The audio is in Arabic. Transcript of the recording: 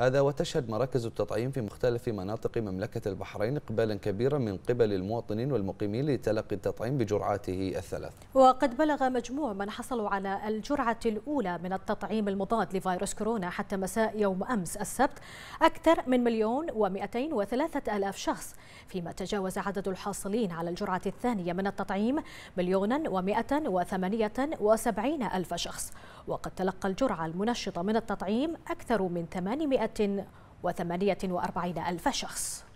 هذا وتشهد مراكز التطعيم في مختلف مناطق مملكة البحرين إقبالا كبيرا من قبل المواطنين والمقيمين لتلقي التطعيم بجرعاته الثلاث وقد بلغ مجموع من حصلوا على الجرعة الأولى من التطعيم المضاد لفيروس كورونا حتى مساء يوم أمس السبت أكثر من مليون ومئتين وثلاثة ألاف شخص فيما تجاوز عدد الحاصلين على الجرعة الثانية من التطعيم مليونا ومئة وثمانية وسبعين ألف شخص وقد تلقى الجرعة المنشطة من التطعيم أكثر من 848 ألف شخص